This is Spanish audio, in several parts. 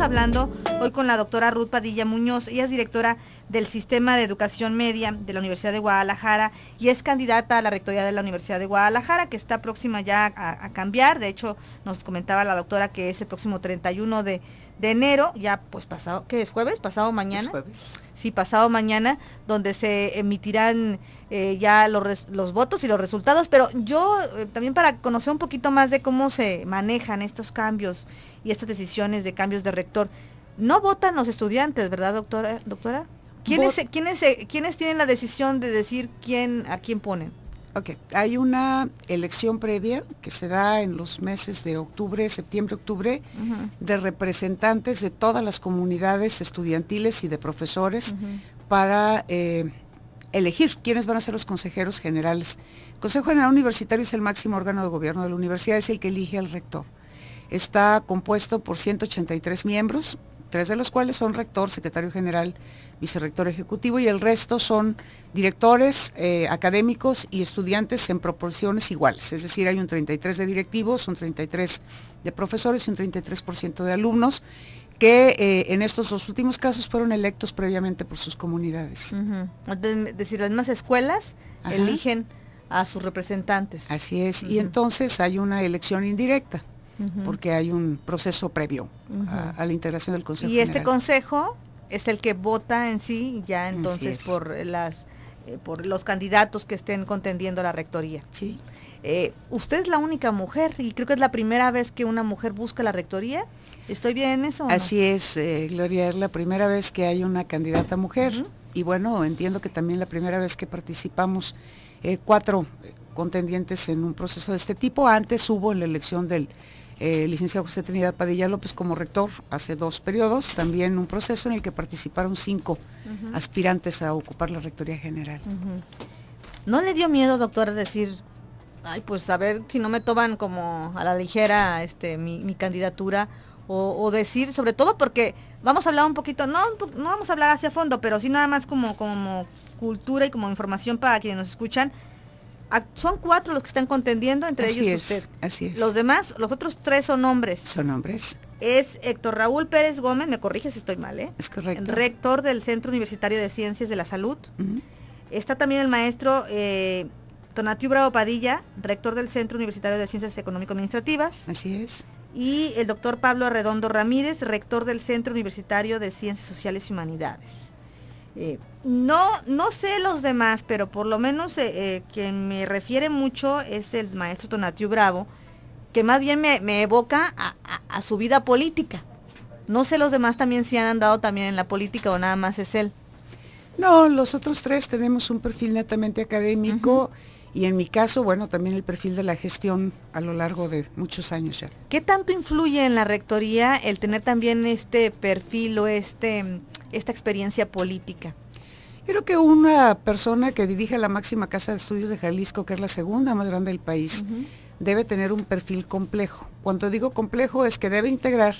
hablando hoy con la doctora Ruth Padilla Muñoz. Ella es directora del Sistema de Educación Media de la Universidad de Guadalajara y es candidata a la rectoría de la Universidad de Guadalajara, que está próxima ya a, a cambiar. De hecho, nos comentaba la doctora que es el próximo 31 de, de enero, ya pues pasado, ¿qué es jueves? Pasado mañana. Sí, pasado mañana, donde se emitirán eh, ya los, los, votos y los resultados, pero yo eh, también para conocer un poquito más de cómo se manejan estos cambios y estas decisiones de cambios de rector, no votan los estudiantes, ¿verdad, doctora? doctora? ¿Quiénes, ¿quiénes, ¿Quiénes tienen la decisión de decir quién a quién ponen? Ok, hay una elección previa que se da en los meses de octubre, septiembre, octubre, de representantes de todas las comunidades estudiantiles y de profesores para eh, elegir quiénes van a ser los consejeros generales. El Consejo General Universitario es el máximo órgano de gobierno de la universidad, es el que elige al rector. Está compuesto por 183 miembros, tres de los cuales son rector, secretario general, vicerrector ejecutivo y el resto son directores eh, académicos y estudiantes en proporciones iguales. Es decir, hay un 33 de directivos, un 33 de profesores y un 33% de alumnos que eh, en estos dos últimos casos fueron electos previamente por sus comunidades. Es decir, las mismas escuelas eligen a sus representantes. Así es, y entonces hay una elección indirecta porque hay un proceso previo a, la integración del Consejo. Y este Consejo es el que vota en sí, ya entonces por las eh, por los candidatos que estén contendiendo la rectoría. Sí. Eh, usted es la única mujer y creo que es la primera vez que una mujer busca la rectoría. ¿Estoy bien en eso? Así es, eh, Gloria, es la primera vez que hay una candidata mujer y bueno, entiendo que también la primera vez que participamos cuatro contendientes en un proceso de este tipo. Antes hubo en la elección del eh, licenciado José Trinidad Padilla López como rector hace dos periodos, también un proceso en el que participaron cinco aspirantes a ocupar la Rectoría General. ¿No le dio miedo, doctora decir, ay, pues a ver si no me toman como a la ligera este, mi, candidatura? O, decir, sobre todo porque vamos a hablar un poquito, no, no vamos a hablar hacia fondo, pero sí nada más como, como cultura y como información para quienes nos escuchan, son cuatro los que están contendiendo, entre ellos usted. así es. Los demás, los otros tres son hombres. Son hombres. Es Héctor Raúl Pérez Gómez, me corrige si estoy mal, ¿eh? Es correcto. Rector del Centro Universitario de Ciencias de la Salud. Está también el maestro eh, Bravo Padilla, rector del Centro Universitario de Ciencias Económico-Administrativas. Así es. Y el doctor Pablo Arredondo Ramírez, rector del Centro Universitario de Ciencias Sociales y Humanidades. Eh, no, no sé los demás, pero por lo menos eh, eh, quien me refiere mucho es el maestro Tonatiu Bravo, que más bien me, evoca a, su vida política. No sé los demás también si han andado también en la política o nada más es él. No, los otros tres tenemos un perfil netamente académico. Y en mi caso, bueno, también el perfil de la gestión a lo largo de muchos años ya. ¿Qué tanto influye en la rectoría el tener también este perfil o este, esta experiencia política? Creo que una persona que dirige la máxima casa de estudios de Jalisco, que es la segunda más grande del país, debe tener un perfil complejo. Cuando digo complejo es que debe integrar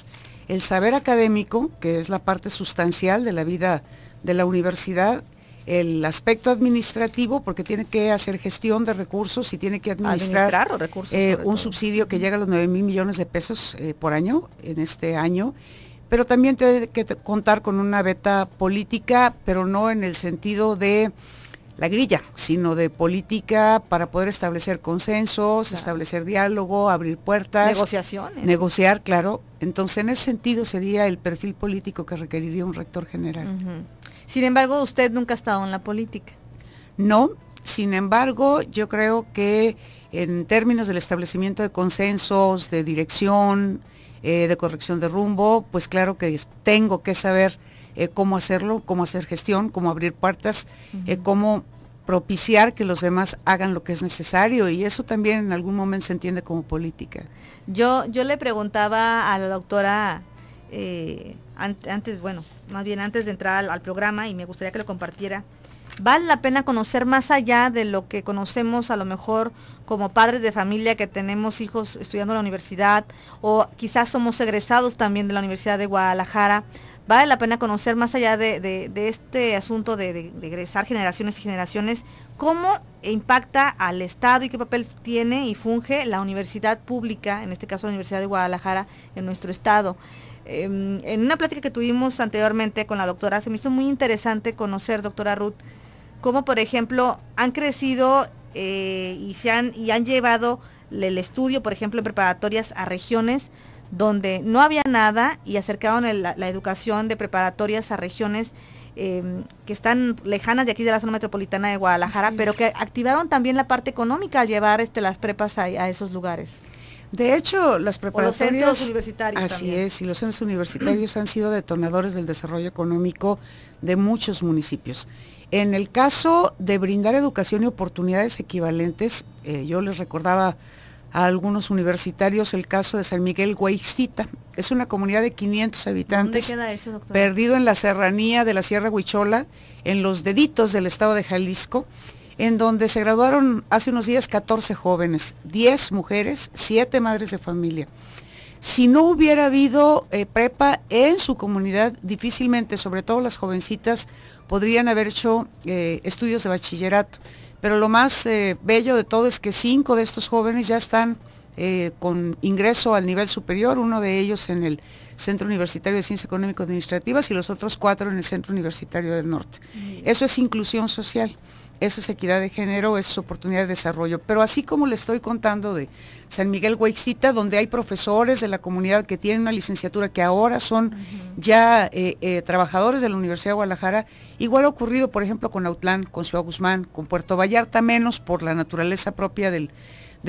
el saber académico, que es la parte sustancial de la vida de la universidad, el aspecto administrativo porque tiene que hacer gestión de recursos y tiene que administrar, eh, un subsidio que llega a los 9 mil millones de pesos eh, por año en este año, pero también tiene que contar con una beta política, pero no en el sentido de la grilla, sino de política para poder establecer consensos, establecer diálogo, abrir puertas. Negociaciones. Negociar, claro. Entonces, en ese sentido sería el perfil político que requeriría un rector general. Sin embargo, usted nunca ha estado en la política. No, sin embargo, yo creo que en términos del establecimiento de consensos, de dirección, eh, de corrección de rumbo, pues claro que tengo que saber eh, cómo hacerlo, cómo hacer gestión, cómo abrir puertas, eh, cómo propiciar que los demás hagan lo que es necesario y eso también en algún momento se entiende como política. Yo, yo le preguntaba a la doctora antes, bueno, más bien antes de entrar al, programa y me gustaría que lo compartiera. Vale la pena conocer más allá de lo que conocemos a lo mejor como padres de familia que tenemos hijos estudiando en la universidad o quizás somos egresados también de la Universidad de Guadalajara. Vale la pena conocer más allá de, este asunto de, egresar generaciones y generaciones, cómo impacta al Estado y qué papel tiene y funge la universidad pública, en este caso la Universidad de Guadalajara, en nuestro Estado. Em, en una plática que tuvimos anteriormente con la doctora, se me hizo muy interesante conocer, doctora Ruth, cómo, por ejemplo, han crecido eh, y, se han, y han llevado el estudio, por ejemplo, en preparatorias a regiones donde no había nada y acercaron la, educación de preparatorias a regiones em, que están lejanas de aquí de la zona metropolitana de Guadalajara, pero que activaron también la parte económica al llevar este, las prepas a esos lugares. De hecho, las preparatorias... los universitarios Así es, y los centros universitarios han sido detonadores del desarrollo económico de muchos municipios. En el caso de brindar educación y oportunidades equivalentes, eh, yo les recordaba a algunos universitarios el caso de San Miguel Guaixita. Es una comunidad de 500 habitantes. Perdido en la serranía de la Sierra Huichola, en los deditos del estado de Jalisco en donde se graduaron hace unos días 14 jóvenes, 10 mujeres, 7 madres de familia. Si no hubiera habido eh, prepa en su comunidad, difícilmente, sobre todo las jovencitas, podrían haber hecho eh, estudios de bachillerato. Pero lo más eh, bello de todo es que cinco de estos jóvenes ya están con ingreso al nivel superior, uno de ellos en el Centro Universitario de Ciencias Económico Administrativas y los otros cuatro en el Centro Universitario del Norte. Eso es inclusión social. Eso es equidad de género, eso es oportunidad de desarrollo. Pero así como le estoy contando de San Miguel Guaycita, donde hay profesores de la comunidad que tienen una licenciatura, que ahora son ya eh, eh, trabajadores de la Universidad de Guadalajara, igual ha ocurrido, por ejemplo, con Autlán, con Ciudad Guzmán, con Puerto Vallarta, menos por la naturaleza propia del,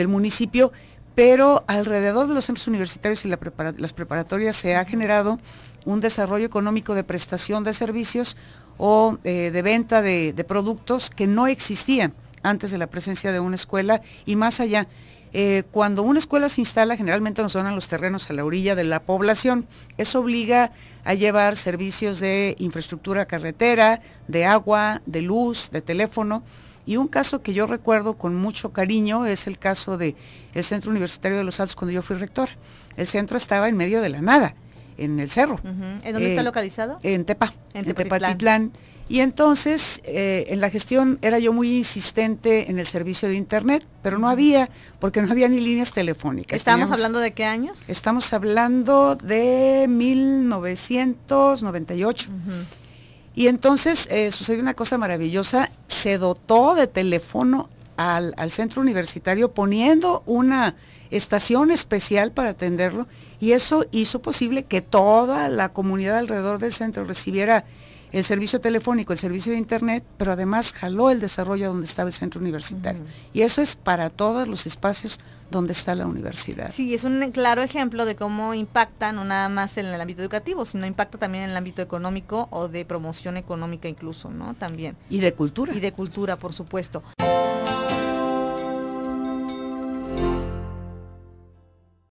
municipio, pero alrededor de los centros universitarios y las preparatorias se ha generado un desarrollo económico de prestación de servicios o eh, de venta de, productos que no existían antes de la presencia de una escuela y más allá. Eh, cuando una escuela se instala, generalmente nos dan los terrenos a la orilla de la población. Eso obliga a llevar servicios de infraestructura carretera, de agua, de luz, de teléfono. Y un caso que yo recuerdo con mucho cariño es el caso del Centro Universitario de los Altos cuando yo fui rector. El centro estaba en medio de la nada en el cerro. ¿En dónde está eh, localizado? En Tepa, en, en Tepatitlán. Y entonces, eh, en la gestión era yo muy insistente en el servicio de Internet, pero no había, porque no había ni líneas telefónicas. ¿Estamos hablando de qué años? Estamos hablando de 1998. Y entonces eh, sucedió una cosa maravillosa, se dotó de teléfono al centro universitario poniendo una estación especial para atenderlo y eso hizo posible que toda la comunidad alrededor del centro recibiera el servicio telefónico, el servicio de internet, pero además jaló el desarrollo donde estaba el centro universitario. Y eso es para todos los espacios donde está la universidad. Sí, es un claro ejemplo de cómo impacta no nada más en el ámbito educativo, sino impacta también en el ámbito económico o de promoción económica incluso, ¿no? También. Y de cultura. Y de cultura, por supuesto.